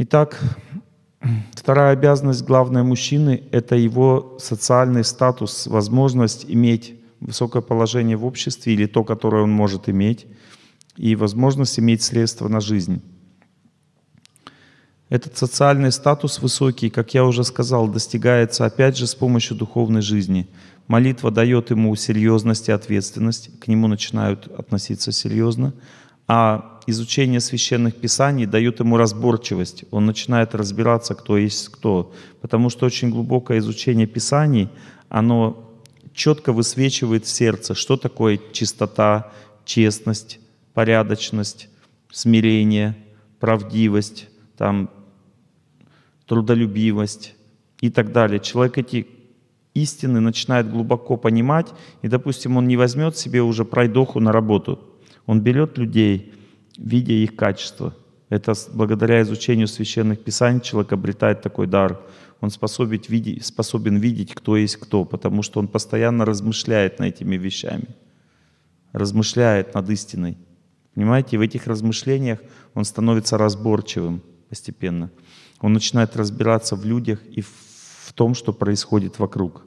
Итак, вторая обязанность главной мужчины – это его социальный статус, возможность иметь высокое положение в обществе или то, которое он может иметь, и возможность иметь средства на жизнь. Этот социальный статус высокий, как я уже сказал, достигается опять же с помощью духовной жизни. Молитва дает ему серьезность и ответственность, к нему начинают относиться серьезно, а изучение священных писаний дает ему разборчивость. Он начинает разбираться, кто есть кто. Потому что очень глубокое изучение писаний, оно четко высвечивает в сердце, что такое чистота, честность, порядочность, смирение, правдивость, там, трудолюбивость и так далее. Человек эти истины начинает глубоко понимать, и, допустим, он не возьмет себе уже пройдоху на работу. Он берет людей, видя их качество. Это благодаря изучению священных писаний человек обретает такой дар. Он способен видеть, способен видеть, кто есть кто, потому что он постоянно размышляет над этими вещами, размышляет над истиной. Понимаете, в этих размышлениях он становится разборчивым постепенно. Он начинает разбираться в людях и в том, что происходит вокруг.